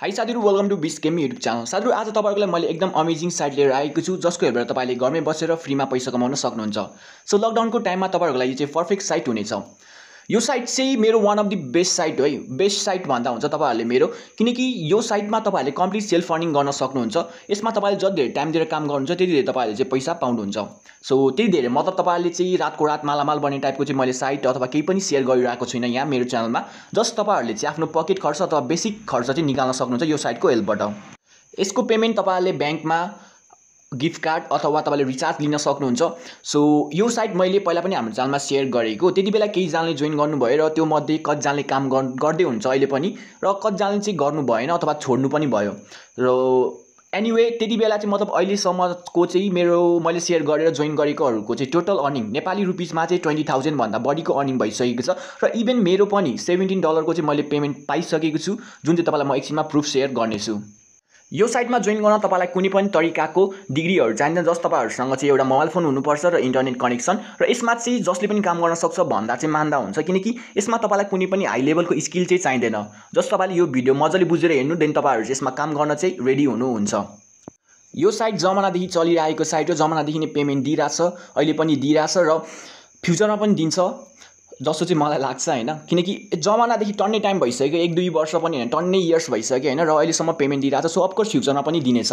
high साथीहरू welcome to Biz Game YouTube channel साथीहरू आज तपाईँहरूलाई मैले एकदम अमेजिङ साइट लिएर आएको छु जसको हेरेर तपाईँले घरमै बसेर फ्रीमा पैसा कमाउन सक्नुहुन्छ सो लकडाउनको टाइममा तपाईँहरूको लागि चाहिँ पर्फेक्ट साइट हुनेछ यो साइट चाहिँ मेरो one of the best site हो है बेस्ट साइट भन्दा हुन्छ तपाईँहरूले मेरो किनकि यो साइटमा तपाईँहरूले कम्प्लिट सेल्फ अर्निङ गर्न सक्नुहुन्छ यसमा तपाईँले जति धेरै टाइम दिएर काम गर्नुहुन्छ त्यति धेरै तपाईँहरूले चाहिँ पैसा पाउनुहुन्छ सो त्यति धेरै मतलब तपाईँहरूले चाहिँ रातको रात मालामाल बन्ने टाइपको चाहिँ मैले साइट अथवा केही पनि सेयर गरिरहेको छुइनँ यहाँ मेरो च्यानलमा जस्ट तपाईँहरूले चाहिँ आफ्नो पकेट खर्च अथवा बेसिक खर्च चाहिँ निकाल्न सक्नुहुन्छ यो साइटको हेल्पबाट यसको पेमेन्ट तपाईँहरूले ब्याङ्कमा गिफ्ट कार्ड अथवा तपाईँले रिचार्ज लिन सक्नुहुन्छ सो यो साइट मैले पहिला पनि हाम्रो जालमा सेयर गरेको त्यति बेला केही जानले जोइन गर्नुभयो र त्यो मध्ये कतिजनाले काम गर्दै हुन्छ अहिले पनि र कतिजनाले चाहिँ गर्नु भएन अथवा छोड्नु पनि भयो र एनिवे त्यति बेला चाहिँ मतलब अहिलेसम्मको चाहिँ मेरो मैले सेयर गरेर जोइन गरेकोहरूको चाहिँ टोटल अर्निङ नेपाली रुपिसमा चाहिँ ट्वेन्टी थाउजन्डभन्दा बढीको अर्निङ भइसकेको छ र इभन मेरो पनि सेभेन्टिन डलरको चाहिँ मैले पेमेन्ट पाइसकेको छु जुन चाहिँ तपाईँलाई म एकछिनमा प्रुफ सेयर गर्नेछु यो साइटमा जोइन गर्न तपाईँलाई कुनै पनि तरिकाको डिग्रीहरू चाहिँदैन जस तपाईँहरूसँग चाहिँ एउटा मोबाइल फोन हुनुपर्छ र इन्टरनेट कनेक्सन र यसमा चाहिँ जसले पनि काम गर्न सक्छ भन्दा चाहिँ मान्दा हुन्छ किनकि यसमा तपाईँलाई कुनै पनि हाई लेभलको स्किल चाहिँ चाहिँदैन जस तपाईँले यो भिडियो मजाले बुझेर हेर्नु देन तपाईँहरू चाहिँ यसमा काम गर्न चाहिँ रेडी हुनुहुन्छ यो साइट जमानादेखि चलिरहेको साइट हो जमानादेखि नै पेमेन्ट दिइरहेछ अहिले पनि दिइरहेछ र फ्युचरमा पनि दिन्छ जस्तो चाहिँ मलाई लाग्छ होइन किनकि जमानादेखि टन्ने टाइम भइसक्यो एक दुई वर्ष पनि होइन टन्ने इयर्स भइसक्यो होइन र अहिलेसम्म पेमेन्ट दिइरहेको छ सो अफकोर्स फ्युचरमा पनि दिनेछ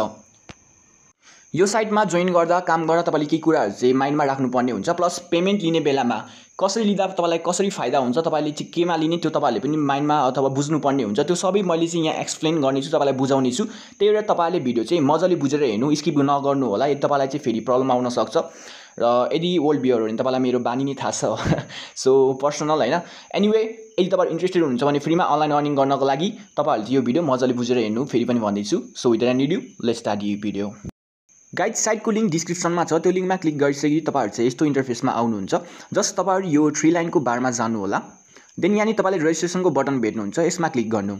यो साइटमा जोइन गर्दा काम गर्दा तपाईँले केही कुराहरू चाहिँ माइन्डमा राख्नुपर्ने हुन्छ प्लस पेमेन्ट लिने बेलामा कसरी लिँदा तपाईँलाई कसरी फाइदा हुन्छ तपाईँले चाहिँ केमा लिने त्यो तपाईँहरूले पनि माइन्डमा अथवा बुझ्नुपर्ने हुन्छ त्यो सबै मैले चाहिँ यहाँ एक्सप्लेन गर्नेछु तपाईँलाई बुझाउनेछु त्यही भएर तपाईँले भिडियो चाहिँ मजाले बुझेर हेर्नु स्किप नगर्नु होला यदि तपाईँलाई चाहिँ फेरि प्रब्लम आउन सक्छ र यदि वर्ल्ड बियर हो भने तपाईँलाई मेरो बानी नै थाहा छ सो पर्सनल होइन एनिवे यदि तपाईँहरू इन्ट्रेस्टेड हुनुहुन्छ भने फ्रीमा अनलाइन अर्निङ गर्नको लागि तपाईँहरूले यो भिडियो मजाले बुझेर हेर्नु फेरि पनि भन्दैछु so with and you let's start you video guide साइटको लिङ्क डिस्क्रिप्सनमा छ त्यो लिङ्कमा क्लिक गरिसकेपछि तपाईँहरू चाहिँ यस्तो इन्टरफेसमा आउनुहुन्छ जस्ट तपाईँहरू यो थ्री लाइनको बारमा होला देन यहाँनिर तपाईँले रेजिस्ट्रेसनको बटन भेट्नुहुन्छ यसमा क्लिक गर्नु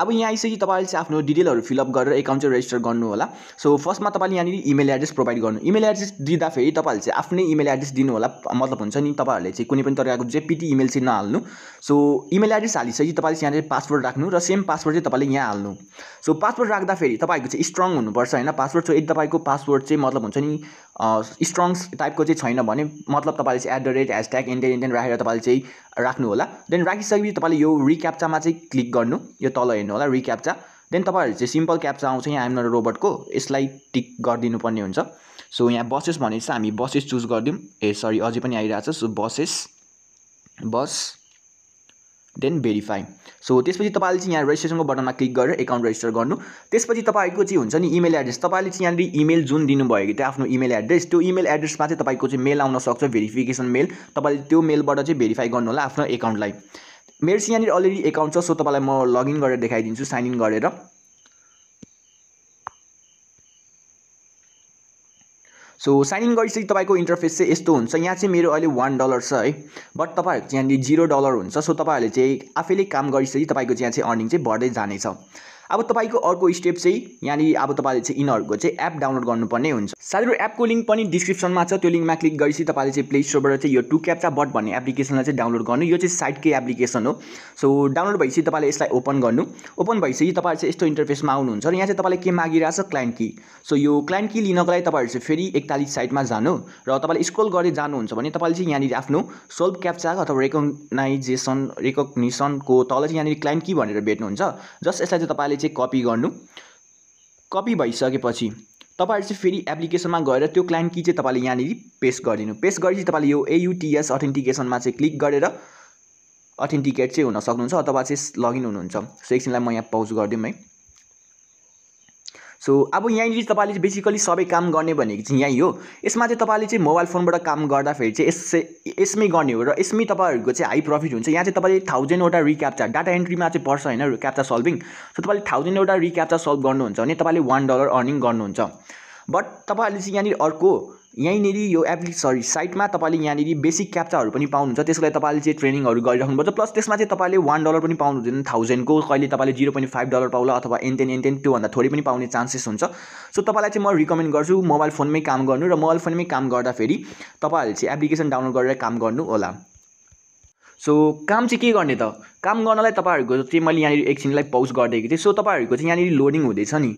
अब यहाँ आइसकेपछि तपाईँले चाहिँ आफ्नो डिटेलहरू फिलअप गरेर एकाउन्ट चाहिँ रेजिस्टर गर्नु होला सो फर्स्टमा तपाईँले यहाँनिर इमेल एड्रेस प्रोभाइड गर्नु इमेल एड्रेस दिँदाखेरि तपाईँले चाहिँ आफ्नै इमेल एड्रेस दिनु होला मतलब हुन्छ नि तपाईँहरूले चाहिँ कुनै पनि तरिकाको जेपिटी इमेल चाहिँ नहाल्नु सो इमेल एड्रेस हालिसकेपछि तपाईँले चाहिँ यहाँनिर पासवर्ड राख्नु र सेम पासवर्ड चाहिँ तपाईँले यहाँ हाल्नु सो पासवर्ड राख्दाखेरि तपाईँको चाहिँ स्ट्रङ हुनुपर्छ होइन पासवर्ड चाहिँ तपाईँको पासवर्ड चाहिँ मतलब हुन्छ नि स्ट्रङ टाइपको चाहिँ छैन भने मतलब तपाईँले चाहिँ at the rate hashtag Indian Indian राखेर तपाईँले चाहिँ राख्नु होला देन राखिसकेपछि तपाईँले यो रिक्याप्चामा चाहिँ क्लिक गर्नु यो तल हेर्नु होला रिक्याप्चा देन तपाईँहरू चाहिँ सिम्पल क्याप्चा आउँछ यहाँ हाम्रो रोबोटको यसलाई टिक गरिदिनु पर्ने हुन्छ सो यहाँ बसेस भनेपछि हामी बसेस चुज गरिदिउँ ए सरी अझै पनि आइरहेको छ सो बसेस बस देन भेरिफाई सो त्यसपछि तपाईँले चाहिँ यहाँ रेजिस्ट्रेसनको बटनमा क्लिक गरेर एकाउन्ट रेजिस्टर गर्नु त्यसपछि तपाईँको चाहिँ हुन्छ नि इमेल एड्रेस तपाईँले चाहिँ यहाँनिर इमेल जुन दिनुभयो कि त्यो आफ्नो इमेल एड्रेस त्यो इमेल एड्रेसमा चाहिँ तपाईँको चाहिँ मेल आउन सक्छ भेरिफिकेसन मेल तपाईँले त्यो मेलबाट चाहिँ भेरिफाई गर्नु होला आफ्नो एकाउन्टलाई मेरो चाहिँ यहाँनिर अलरेडी एकाउन्ट छ सो तपाईँलाई म लगइन गरेर देखाइदिन्छु साइन इन गरेर सो साइन इन गरिसकेपछि तपाईँको इन्टरफेस चाहिँ यस्तो हुन्छ यहाँ चाहिँ मेरो अहिले वान डलर छ है बट तपाईँहरूको चाहिँ यहाँनिर जिरो डलर हुन्छ सो तपाईँहरूले चाहिँ आफैले काम गरिसकेपछि तपाईँको चाहिँ यहाँ चाहिँ अर्निङ चाहिँ बढ्दै जानेछ अब तपाईँको अर्को स्टेप चाहिँ यहाँनिर अब तपाईँले चाहिँ यिनीहरूको चाहिँ एप डाउनलोड गर्नुपर्ने हुन्छ साथीहरू एपको लिङ्क पनि डिस्क्रिप्सनमा छ त्यो लिङ्कमा क्लिक गरेपछि तपाईँले चाहिँ प्ले स्टोरबाट चाहिँ यो टु क्याप्चा बट भन्ने एप्लिकेसनलाई चाहिँ डाउनलोड गर्नु यो चाहिँ साइटकै एप्लिकेसन हो सो डाउनलोड भएपछि तपाईँले यसलाई ओपन गर्नु ओपन भएपछि तपाईँहरू चाहिँ यस्तो इन्टरफेसमा आउनुहुन्छ र यहाँ चाहिँ तपाईँले के मागिरहेको छ क्लाइन्ट कि सो यो क्लाइन्ट कि लिनको लागि तपाईँहरू चाहिँ फेरि एकतालिस साइटमा जानु र तपाईँले स्क्रोल गर्दै जानुहुन्छ भने तपाईँले चाहिँ यहाँनिर आफ्नो सोल्भ क्याप्चा अथवा रेकगनाइजेसन रेकग्निसनको तल चाहिँ यहाँनिर क्लाइन्ट कि भनेर भेट्नुहुन्छ जस्ट यसलाई चाहिँ तपाईँले तपाईँले चाहिँ कपी गर्नु कपी भइसकेपछि तपाईँहरू चाहिँ फेरि एप्लिकेसनमा गएर त्यो क्लाइन्ट कि चाहिँ तपाईँले यहाँनिर पेस्ट गरिदिनु पेस्ट गरेपछि तपाईँले यो एयुटिएस अथेन्टिकेसनमा चाहिँ क्लिक गरेर अथेन्टिकेट चाहिँ हुन सक्नुहुन्छ अथवा चाहिँ लगइन हुनुहुन्छ सो एकछिनलाई म यहाँ पाउज गरिदिउँ है सो अब यहाँनिर तपाईँले बेसिकली सबै काम गर्ने भनेको चाहिँ यहीँ हो यसमा चाहिँ तपाईँले चाहिँ मोबाइल फोनबाट काम गर्दाखेरि चाहिँ यसै यसमै गर्ने हो र यसमै तपाईँहरूको चाहिँ हाई प्रफिट हुन्छ यहाँ चाहिँ तपाईँले थाउजन्डवटा रिक्याप्चा डाटा एन्ट्रीमा चाहिँ पर्छ होइन क्याप्चा सल्भिङ सो तपाईँले थाउजन्डवटा रिक्याप्चा सल्भ गर्नुहुन्छ भने तपाईँले वान डलर अर्निङ गर्नुहुन्छ बट तपाईँहरूले चाहिँ यहाँनिर अर्को यहीँनिर यो एप्लिक सरी साइटमा तपाईँले यहाँनिर बेसिक क्याप्चाहरू पनि पाउनुहुन्छ त्यसको लागि तपाईँले चाहिँ ट्रेनिङहरू गरिराख्नुपर्छ प्लस त्यसमा चाहिँ तपाईँले वान डलर पनि पाउनु हुँदैन थाउजन्डको कहिले तपाईँले जिरो पोइन्ट फाइभ डलर पाउला अथवा एनटेन एनटेन त्योभन्दा थोरै पनि पाउने चान्सेस हुन्छ सो तपाईँलाई चाहिँ म रिकमेन्ड गर्छु मोबाइल फोनमै काम गर्नु र मोबाइल फोनमै काम गर्दाखेरि तपाईँहरूले चाहिँ एप्लिकेसन डाउनलोड गरेर काम गर्नु होला सो काम चाहिँ के गर्ने त काम गर्नलाई तपाईँहरूको चाहिँ मैले यहाँनिर एकछिनलाई पौज गरिदिएको थिएँ सो तपाईँहरूको चाहिँ यहाँनिर लोडिङ हुँदैछ नि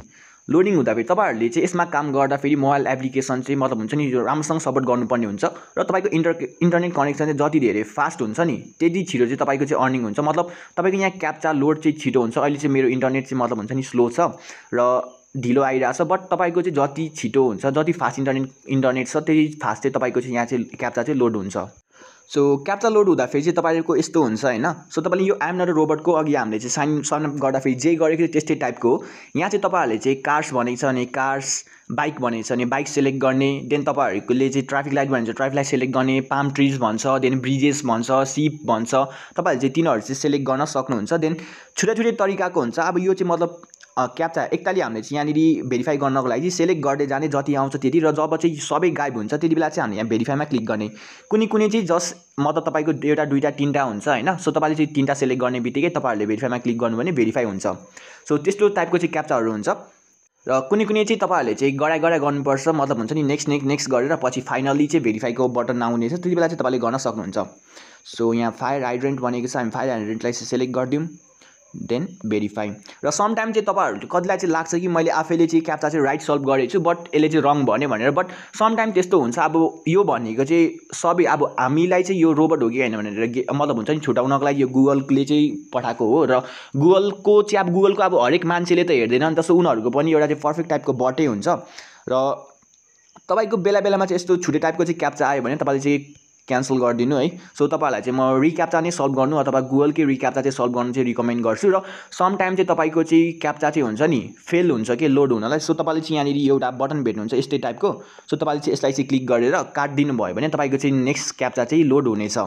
लोडिङ हुँदाखेरि तपाईँहरूले चाहिँ यसमा काम गर्दा फेरि मोबाइल एप्लिकेसन चाहिँ मतलब हुन्छ नि यो राम्रोसँग सपोर्ट गर्नुपर्ने हुन्छ र तपाईँको इन्टर इन्टरनेट कनेक्सन चाहिँ जति धेरै फास्ट हुन्छ नि त्यति छिटो चाहिँ तपाईँको चाहिँ अर्निङ हुन्छ मतलब तपाईँको यहाँ क्याप्चा लोड चाहिँ छिटो हुन्छ अहिले चाहिँ मेरो इन्टरनेट चाहिँ मतलब हुन्छ नि स्लो छ र ढिलो आइरहेको छ बट तपाईँको चाहिँ जति छिटो हुन्छ जति फास्ट इन्टरनेट इन्टरनेट छ त्यति फास्ट चाहिँ तपाईँको चाहिँ यहाँ चाहिँ क्याप्चा चाहिँ लोड हुन्छ सो क्याप्चा लोड हुँदाखेरि चाहिँ तपाईँको यस्तो हुन्छ होइन सो तपाईँले यो एम नट रोबोटको अघि हामीले चाहिँ साइन साइनअप गर्दाखेरि जे गरेको थियो त्यस्तै टाइपको यहाँ चाहिँ तपाईँहरूले चाहिँ कार्स भनेको छ भने कार्स बाइक भनेको छ भने बाइक सेलेक्ट गर्ने देन तपाईँहरूकोले चाहिँ ट्राफिक लाइट भन्छ ट्राफिक लाइट सेलेक्ट गर्ने पाम ट्रिज भन्छ देन ब्रिजेस भन्छ सिप भन्छ तपाईँहरूले चाहिँ तिनीहरू चाहिँ सेलेक्ट गर्न सक्नुहुन्छ देन छुट्टै छुट्टै तरिकाको हुन्छ अब यो चाहिँ मतलब क्याप एकताली एकताली हामीले चाहिँ यहाँनिर भेरिफाई गर्नको लागि चाहिँ सेलेक्ट गर्दै जाने जति आउँछ त्यति र जब चाहिँ सबै गायब हुन्छ त्यति बेला चाहिँ हामीले यहाँ भेरिफाईमा क्लिक गर्ने कुनै कुनै चाहिँ जस्ट मतलब तपाईँको एउटा दुईवटा तिनवटा हुन्छ होइन सो तपाईँले चाहिँ तिनवटा सेलेक्ट गर्ने बित्तिकै तपाईँहरूले भेरिफाईमा क्लिक गर्नु भने भेरिफाई हुन्छ सो त्यस्तो टाइपको चाहिँ क्याप्चाहरू हुन्छ र कुनै कुनै चाहिँ तपाईँहरूले चाहिँ गराइ गराइ गर्नुपर्छ मतलब हुन्छ नि नेक्स्ट नेक्स्ट नेक्स्ट गरेर पछि फाइनल्ली चाहिँ भेरिफाईको बटन आउनेछ त्यति बेला चाहिँ तपाईँले गर्न सक्नुहुन्छ सो यहाँ फायर हाइड्रेन्ट भनेको छ हामी फायर हाइड्रेन्टलाई सेलेक्ट गरिदिउँ देन भेरिफाई र समटाइम चाहिँ तपाईँहरू कतिलाई चाहिँ लाग्छ कि मैले आफैले चाहिँ क्याप्चा चाहिँ राइट सल्भ गरेको छु बट यसले चाहिँ रङ भन्यो भनेर बट समटाइम त्यस्तो हुन्छ अब यो भनेको चाहिँ सबै अब हामीलाई चाहिँ यो रोबोट हो कि होइन भनेर मतलब हुन्छ नि छुट्याउनको लागि यो गुगलले चाहिँ पठाएको हो र गुगलको चाहिँ अब गुगलको अब हरेक मान्छेले त हेर्दैन नि त्यसो उनीहरूको पनि एउटा चाहिँ पर्फेक्ट टाइपको बटै हुन्छ र तपाईँको बेला बेलामा चाहिँ यस्तो छुट्टै टाइपको चाहिँ क्याप्चा आयो भने तपाईँले चाहिँ क्यान्सल गरिदिनु है सो तपाईँहरूलाई चाहिँ म रिक्याप्चा नै सल्भ गर्नु अथवा गुगलकै रिक्याप्चा चाहिँ सल्भ गर्नु चाहिँ रिकमेन्ड गर्छु र सम टाइम चाहिँ तपाईँको चाहिँ क्याप्चा चाहिँ हुन्छ नि फेल हुन्छ कि लोड हुनलाई सो तपाईँले चाहिँ यहाँनिर एउटा बटन भेट्नुहुन्छ यस्तै टाइपको सो तपाईँले चाहिँ यसलाई चाहिँ क्लिक गरेर काटिदिनु भयो भने तपाईँको चाहिँ नेक्स्ट क्याप्चा चाहिँ लोड हुनेछ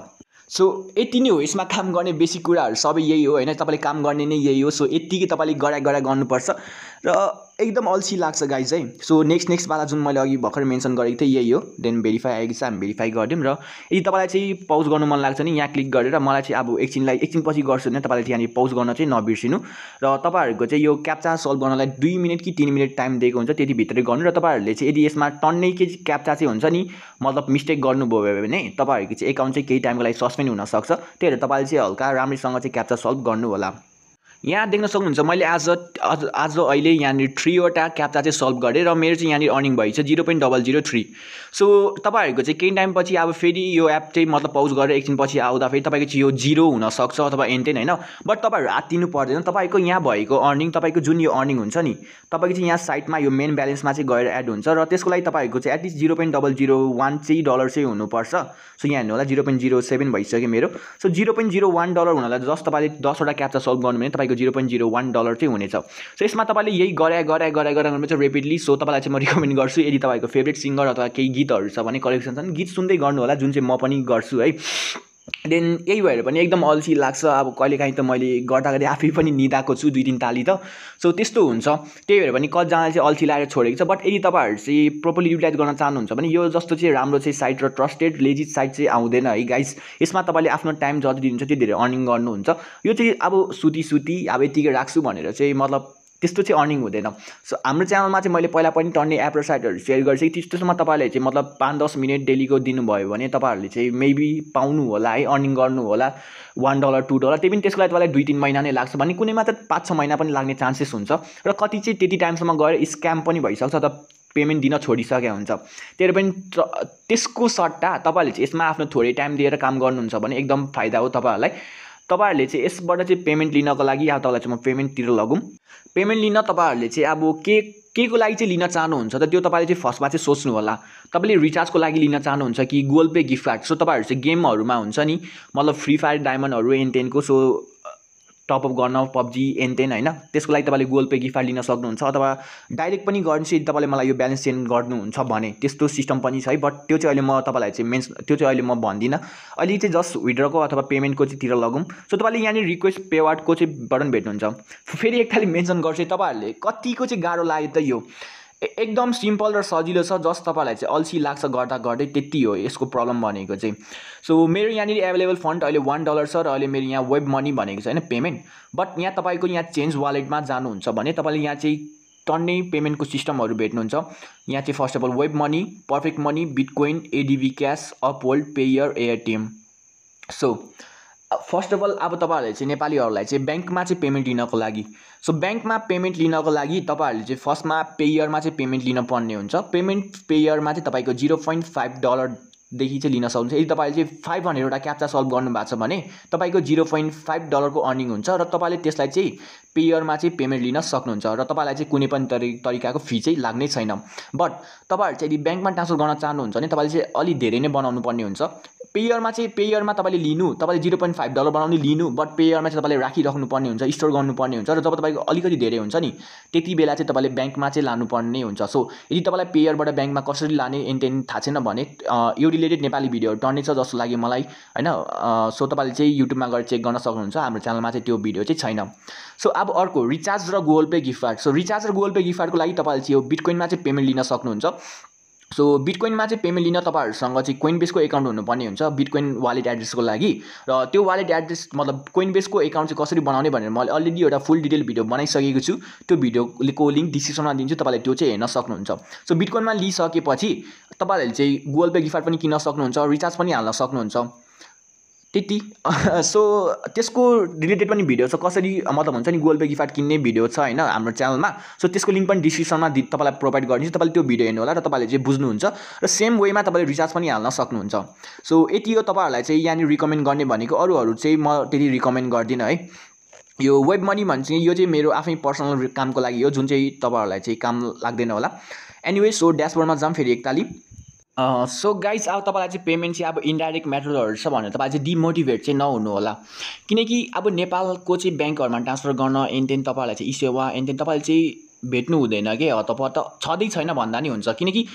सो यति नै हो यसमा काम गर्ने बेसी कुराहरू सबै यही हो होइन तपाईँले काम गर्ने नै यही हो सो यत्तिकै तपाईँले गराइ गराइ गर्नुपर्छ र एकदम अल्छी लाग्छ गाई चाहिँ सो नेक्स्ट नेक्स्टवाला जुन मैले अघि भर्खर मेन्सन गरेको थिएँ यही हो देन भेरिफाई आएको छ हामी भेरिफाई गरिदिउँ र यदि तपाईँलाई चाहिँ पाउज गर्नु मन लाग्छ नि यहाँ क्लिक गरेर मलाई चाहिँ अब एकछिनलाई एकछिन पछि गर्छु भने तपाईँले त्यहाँनिर पाउज गर्न चाहिँ नबिर्सिनु र तपाईँहरूको चाहिँ यो क्याप्चा सल्भ गर्नलाई दुई मिनट कि तिन मिनट टाइम दिएको हुन्छ त्यतिभित्रै गर्नु र तपाईँहरूले चाहिँ यदि यसमा टन्नै के क्याप्चा चाहिँ हुन्छ नि मतलब मिस्टेक गर्नुभयो भने तपाईँहरूको चाहिँ एकाउन्ट चाहिँ केही टाइमको लागि सस्पेन्ड हुनसक्छ त्यही भएर तपाईँले चाहिँ हल्का राम्रैसँग चाहिँ क्याप्चा सल्भ गर्नु होला यहाँ देख्न सक्नुहुन्छ मैले आज आज अहिले यहाँनिर थ्रीवटा क्याप्चा चाहिँ सल्भ गरेँ र मेरो चाहिँ यहाँनिर अर्निङ भएछ zero point double zero three so तपाईँहरूको चाहिँ केही टाइमपछि अब फेरि यो एप चाहिँ मतलब पाउज गरेर एकछिन पछि आउँदा फेरि तपाईँको चाहिँ यो जिरो हुनसक्छ अथवा एन्टेन होइन बट तपाईँहरू हात पर्दैन तपाईँको यहाँ भएको अर्निङ तपाईँको जुन यो अर्निङ हुन्छ नि तपाईँको चाहिँ यहाँ साइटमा यो मेन ब्यालेन्समा चाहिँ गएर एड हुन्छ र त्यसको लागि तपाईँहरूको चाहिँ at least zero point double zero one चाहिँ डलर चाहिँ हुनुपर्छ सो यहाँ हेर्नु होला जिरो पोइन्ट जिरो सेभेन भइसक्यो मेरो so zero point zero one dollar हुनलाई जस्ट तपाईँले दसवटा क्याप्चा सल्भ गर्नु भने तपाईँको तपाईँको zero point zero one dollar चाहिँ हुनेछ सो यसमा तपाईँले यही गराए गराए गराए गराउनु चाहिँ रेपिडली सो तपाईँलाई चाहिँ म रिकमेन्ड गर्छु यदि तपाईँको फेभरेट सिङ्गर अथवा केही गीतहरू छ भने कलेक्सन छन् गीत सुन्दै गर्नु होला जुन चाहिँ म पनि गर्छु है देन यही भएर पनि एकदम अल्छी लाग्छ अब कहिलेकाहीँ त मैले गर्दा गर्दै आफै पनि निदाएको छु दुई तिन ताली त सो त्यस्तो हुन्छ त्यही भएर पनि कतिजनाले चाहिँ अल्छी लागेर छोडेको छ बट यदि तपाईँहरू चाहिँ प्रोपरली युटिलाइज गर्न चाहनुहुन्छ भने यो जस्तो चाहिँ राम्रो चाहिँ साइट र ट्रस्टेड लेजिट साइट चाहिँ आउँदैन है गाइस यसमा तपाईँले आफ्नो टाइम जति दिनुहुन्छ त्यति धेरै अर्निङ गर्नुहुन्छ यो चाहिँ अब सुती सुती अब यतिकै राख्छु भनेर चाहिँ मतलब त्यस्तो चाहिँ अर्निङ हुँदैन सो हाम्रो च्यानलमा चाहिँ मैले पहिला पनि टन्ने एप र साइटहरू सेयर गर्छु त्यस्तोसम्म तपाईँहरूले चाहिँ मतलब पाँच दस मिनट डेलीको दिनुभयो भने तपाईँहरूले चाहिँ मेबी पाउनु होला है अर्निङ गर्नु होला वान डलर टू डलर त्यही पनि त्यसको लागि तपाईँलाई दुई तिन महिना नै लाग्छ भने कुनैमा त पाँच छ महिना पनि लाग्ने चान्सेस हुन्छ र कति चाहिँ त्यति टाइमसम्म गएर स्क्याम पनि भइसक्छ त पेमेन्ट दिन छोडिसकेको हुन्छ त्यही पनि त्यसको सट्टा तपाईँहरूले चाहिँ यसमा आफ्नो थोरै टाइम दिएर काम गर्नुहुन्छ भने एकदम फाइदा हो तपाईँहरूलाई तपाईँहरूले चाहिँ यसबाट चाहिँ पेमेन्ट लिनको लागि अब तपाईँलाई चाहिँ म पेमेन्टतिर लगौँ पेमेन्ट लिन तपाईँहरूले चाहिँ अब के के को लागि चाहिँ लिन चाहनुहुन्छ त त्यो तपाईँले चाहिँ फर्स्टमा चाहिँ सोच्नु होला तपाईँले रिचार्जको लागि लिन चाहनुहुन्छ कि Google Pay gift card so तपाईँहरू चाहिँ गेमहरूमा हुन्छ नि मतलब फ्री फायर डायमन्डहरू एनटेनको सो टपअप गर्न पब्जी एनटेन होइन त्यसको लागि तपाईँले गुगल पे गिफ्ट लिन सक्नुहुन्छ अथवा डाइरेक्ट पनि गर्नुहोस् तपाईँले मलाई यो ब्यालेन्स चेन्ज गर्नुहुन्छ भने त्यस्तो सिस्टम पनि छ है बट त्यो चाहिँ अहिले म तपाईँलाई चाहिँ मेन्स त्यो चाहिँ अहिले म भन्दिनँ अहिले चाहिँ जस्ट विड्रको अथवा पेमेन्टको चाहिँ तिर लगौँ सो तपाईँले यहाँनिर रिक्वेस्ट पे वार्डको चाहिँ बटन भेट्नुहुन्छ फेरि एक थाली मेन्सन गर्छ तपाईँहरूले कतिको चाहिँ गाह्रो लाग्यो त यो एकदम सिम्पल र सजिलो छ जस्ट तपाईँलाई चाहिँ अल्छी लाग्छ गर्दा गर्दै त्यति हो यसको प्रब्लम भनेको चाहिँ सो मेरो यहाँनिर एभाइलेबल फन्ड अहिले वान डलर छ र अहिले मेरो यहाँ वेब मनी भनेको छ होइन पेमेन्ट बट यहाँ तपाईँको यहाँ चेन्ज वालेटमा जानुहुन्छ भने तपाईँले यहाँ चाहिँ टन्नै पेमेन्टको सिस्टमहरू भेट्नुहुन्छ यहाँ चाहिँ first of all WebMoney Perfect Money bitcoin AdvCash Upworld Payeer Airtm so first of all अब तपाईँहरूले चाहिँ नेपालीहरूलाई चाहिँ ब्याङ्कमा चाहिँ पेमेन्ट लिनको लागि सो ब्याङ्कमा पेमेन्ट लिनको लागि तपाईँहरूले चाहिँ फर्स्टमा पेयरमा चाहिँ पेमेन्ट लिन पर्ने हुन्छ पेमेन्ट पेयरमा चाहिँ तपाईँको जिरो पोइन्ट फाइभ डलरदेखि चाहिँ लिन सक्नुहुन्छ यदि तपाईँले चाहिँ फाइभ हन्ड्रेडवटा क्याप्चा सल्भ गर्नुभएको छ भने तपाईँको जिरो पोइन्ट फाइभ डलरको अर्निङ हुन्छ र तपाईँले त्यसलाई चाहिँ पेयरमा चाहिँ पेमेन्ट लिन सक्नुहुन्छ र तपाईँलाई चाहिँ कुनै पनि तरि तरिकाको फी चाहिँ लाग्ने छैन बट तपाईँहरू चाहिँ यदि ब्याङ्कमा ट्रान्सफर गर्न चाहनुहुन्छ भने तपाईँले चाहिँ अलिक धेरै नै बनाउनु पर्ने हुन्छ पेयरमा चाहिँ पेयरमा तपाईँले लिनु तपाईँले जिरो पोइन्ट फाइभ डलर बनाउने लिनु बट पेयरमा चाहिँ तपाईँले राखिराख्नुपर्ने हुन्छ स्टोर गर्नुपर्ने हुन्छ र जब तपाईँको अलिकति धेरै हुन्छ नि त्यति बेला चाहिँ तपाईँले ब्याङ्कमा चाहिँ लानुपर्ने हुन्छ सो यदि तपाईँलाई पेयरबाट ब्याङ्कमा कसरी लाने इन्टेन थाहा छैन भने यो रिलेटेड नेपाली भिडियोहरू छ जस्तो लाग्यो मलाई होइन सो तपाईँले चाहिँ युट्युबमा गएर चेक गर्न सक्नुहुन्छ हाम्रो च्यानलमा चाहिँ त्यो भिडियो चाहिँ छैन सो अब अर्को रिचार्ज र Google Pay gift card so recharge र गुगल पे गिफ्ट कार्डको लागि तपाईँले चाहिँ यो बिटकोइनमा चाहिँ पेमेन्ट लिन सक्नुहुन्छ सो बिटकोइनमा चाहिँ पेमेन्ट लिन तपाईँहरूसँग चाहिँ कोइन बेसको एकाउन्ट हुनुपर्ने हुन्छ बिटकोइन वालेट एड्रेसको लागि र त्यो वालेट एड्रेस मतलब कोइन बेसको एकाउन्ट चाहिँ कसरी बनाउने भनेर मैले अलरेडी एउटा फुल डिटेल भिडियो बनाइसकेको छु त्यो भिडियोको लिङ्क डिस्क्रिप्सनमा दिन्छु तपाईँले त्यो चाहिँ हेर्न सक्नुहुन्छ सो बिटकोइनमा लिइसकेपछि तपाईँहरूले चाहिँ गुगल पे गिफ्ट पनि किन्न सक्नुहुन्छ रिचार्ज पनि हाल्न सक्नुहुन्छ त्यति सो त्यसको रिलेटेड पनि भिडियो छ कसरी मतलब हुन्छ नि गुगल पे गिफ्ट किन्ने भिडियो छ होइन हाम्रो च्यानलमा सो त्यसको लिङ्क पनि डिस्क्रिप्सनमा तपाईँलाई प्रोभाइड गरिदिन्छु तपाईँले त्यो भिडियो हेर्नु होला र तपाईँले चाहिँ बुझ्नुहुन्छ र सेम वेमा तपाईँले रिचार्ज पनि हाल्न सक्नुहुन्छ सो यति हो तपाईँहरूलाई चाहिँ यहाँनिर रिकमेन्ड गर्ने भनेको अरूहरू चाहिँ म त्यति रिकमेन्ड गर्दिनँ है यो वेब मनी भन्छ यो चाहिँ मेरो आफै पर्सनल कामको लागि हो जुन चाहिँ तपाईँहरूलाई चाहिँ काम लाग्दैन होला एनिवे सो ड्यासबोर्डमा जाऊँ फेरि एकताली सो गाइस अब तपाईँलाई चाहिँ पेमेन्ट चाहिँ अब इन्डाइरेक्ट मेथडहरू छ भनेर तपाईँ चाहिँ डिमोटिभेट चाहिँ नहुनु होला किनकि अब नेपालको चाहिँ ब्याङ्कहरूमा ट्रान्सफर गर्न एन्ड देन तपाईँहरूलाई चाहिँ इसेवा एन्ड देन तपाईँले चाहिँ भेट्नु हुँदैन कि हतपत छँदै छैन भन्दा नि हुन्छ किनकि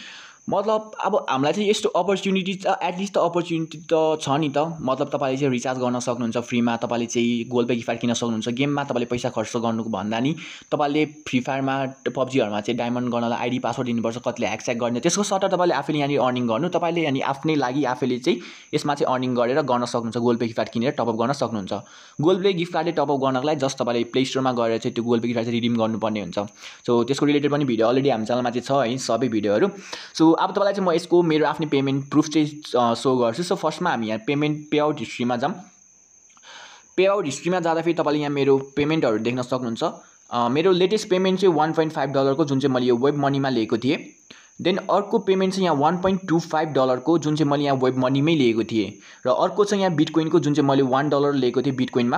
मतलब अब हामीलाई चाहिँ यस्तो अपर्च्युनिटी त एटलिस्ट त अपर्च्युनिटी त छ नि त मतलब तपाईँले चाहिँ रिचार्ज गर्न सक्नुहुन्छ फ्रीमा तपाईँले चाहिँ गोल पे गिफ्ट किन्न सक्नुहुन्छ गेममा तपाईँले पैसा खर्च गर्नुको भन्दा नि तपाईँले फ्री फायरमा पब्जीहरूमा चाहिँ डायमन्ड गर्नलाई आइडी पासवर्ड दिनुपर्छ कतिले ह्याकस्याक गर्ने त्यसको सट्टा तपाईँले आफैले यहाँनिर अर्निङ गर्नु तपाईँले यहाँनिर आफ्नै लागि आफैले चाहिँ यसमा चाहिँ अर्निङ गरेर गर्न सक्नुहुन्छ गोल पे गिफ्ट किनेर टपअप गर्न सक्नुहुन्छ गोल पे गिफ्ट कार्डले टपअप गर्नको लागि जस्ट तपाईँले प्ले स्टोरमा गएर चाहिँ त्यो गोल पे गिफ्ट चाहिँ रिडिम गर्नुपर्ने हुन्छ सो त्यसको रिलेटेड पनि भिडियो अलरेडी हाम्रो च्यानलमा चाहिँ छ है सबै भिडियोहरू सो अब तपाईँलाई चाहिँ म यसको मेरो आफ्नै पेमेन्ट प्रुफ चाहिँ सो गर्छु सो फर्स्टमा हामी यहाँ पेमेन्ट पे आउट हिस्ट्रीमा जाऊँ पे आउट हिस्ट्रीमा जाँदाखेरि तपाईँले यहाँ मेरो पेमेन्टहरू देख्न सक्नुहुन्छ मेरो लेटेस्ट पेमेन्ट चाहिँ वान पोइन्ट फाइभ डलरको जुन चाहिँ मैले यो वेब मनीमा लिएको थिएँ देन अर्को पेमेन्ट चाहिँ यहाँ वान पोइन्ट टू फाइभ डलरको जुन चाहिँ मैले यहाँ वेब मनीमै लिएको थिएँ र अर्को चाहिँ यहाँ बिटकोइनको जुन चाहिँ मैले वान डलर लिएको थिएँ बिटकोइनमा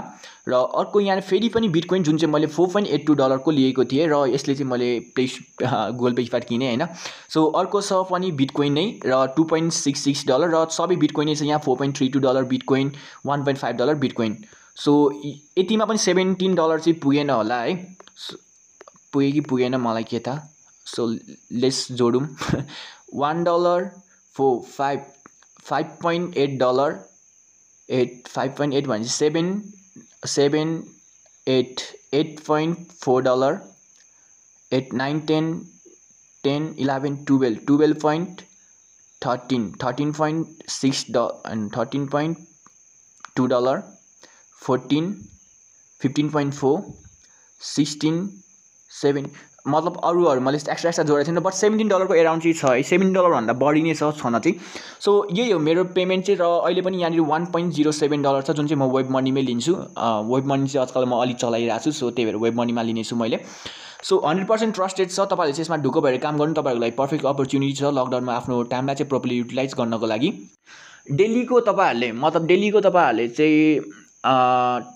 र अर्को यहाँ फेरि पनि बिटकोइन जुन चाहिँ मैले फोर पोइन्ट एट टू डलरको लिएको थिएँ र यसले चाहिँ मैले प्लेस गुगल पेबाट किनेँ होइन सो अर्को छ पनि बिटकोइन नै र two point six six dollar र सबै नै छ यहाँ four point three two dollar bitcoin one point five dollar bitcoin so यतिमा पनि सेभेन्टिन डलर चाहिँ पुगेन होला है पुगेँ कि पुगेन मलाई के थाहा so let's jodum one dollar for five five point eight dollar eight five point eight one seven seven eight eight point four dollar eight nine ten ten eleven twelve twelve point thirteen thirteen point six dollar and thirteen point two dollar fourteen fifteen point four sixteen seven मतलब अरूहरूमा list extra extra जोडेको थिएन but seventeen डलरको around चाहिँ छ है seventeen डलरभन्दा बढी नै छ छन चाहिँ सो यही हो मेरो पेमेन्ट चाहिँ र अहिले पनि यहाँनिर one point zero seven dollar छ जुन चाहिँ म वेब मनीमै लिन्छु वेब मनी चाहिँ आजकल म अलिक चलाइरहेको छु सो त्यही भएर वेब मनीमा लिनेछु मैले सो हन्ड्रेड पर्सेन्ट ट्रस्टेड छ तपाईँहरूले चाहिँ यसमा ढुक्क भएर काम गर्नु तपाईँहरूको लागि पर्फेक्ट अपर्च्युनिटी छ लकडाउनमा आफ्नो टाइमलाई चाहिँ प्रपरली युटिलाइज गर्नको लागि डेलीको तपाईँहरूले मतलब डेलीको तपाईँहरूले चाहिँ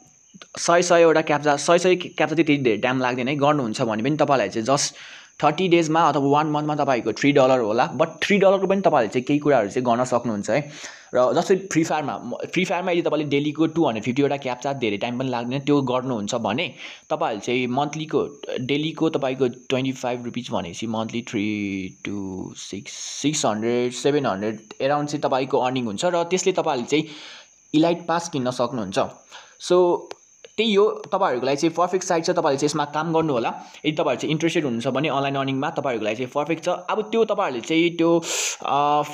सय सयवटा क्याप्चा सय सय क्याप्चा चाहिँ त्यति धेरै टाइम लाग्दैन है गर्नुहुन्छ भने पनि तपाईँलाई चाहिँ जस्ट थर्टी डेजमा अथवा वान मन्थमा तपाईँको थ्री डलर होला बट थ्री डलरको पनि तपाईँहरूले चाहिँ केही कुराहरू चाहिँ गर्न सक्नुहुन्छ है र जस्तै फ्री फायरमा फ्री फायरमा यदि तपाईँले डेलीको टू हन्ड्रेड फिफ्टीवटा क्याप्चा धेरै टाइम पनि लाग्दैन त्यो गर्नुहुन्छ भने तपाईँहरूले चाहिँ मन्थलीको डेलीको तपाईँको ट्वेन्टी फाइभ रुपिज भनेपछि monthly three two six six hundred seven hundred around चाहिँ तपाईँको अर्निङ हुन्छ र त्यसले तपाईँहरूले चाहिँ इलाइट पास किन्न सक्नुहुन्छ सो त्यही हो तपाईँहरूको लागि चाहिँ पर्फेक्ट साइट छ तपाईँहरूले चाहिँ यसमा काम गर्नु होला यदि तपाईँहरू चाहिँ इन्ट्रेस्टेड हुनुहुन्छ भने अनलाइन अर्निङमा तपाईँहरूको लागि चाहिँ पर्फेक्ट छ अब त्यो तपाईँहरूले चाहिँ त्यो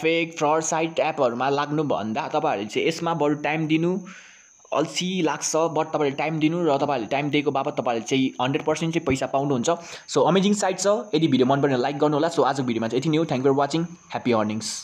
फेक फ्रड साइट एपहरूमा लाग्नुभन्दा तपाईँहरूले चाहिँ यसमा बरु टाइम दिनु अल्छी लाग्छ बट तपाईँले टाइम दिनु र तपाईँहरूले टाइम दिएको बापत तपाईँहरूले चाहिँ हन्ड्रेड पर्सेन्ट चाहिँ पैसा पाउनुहुन्छ सो अमेजिङ साइट छ यदि भिडियो मन पर्ने लाइक गर्नु होला सो आजको भिडियोमा चाहिँ यति नै हो thank for watching happy earnings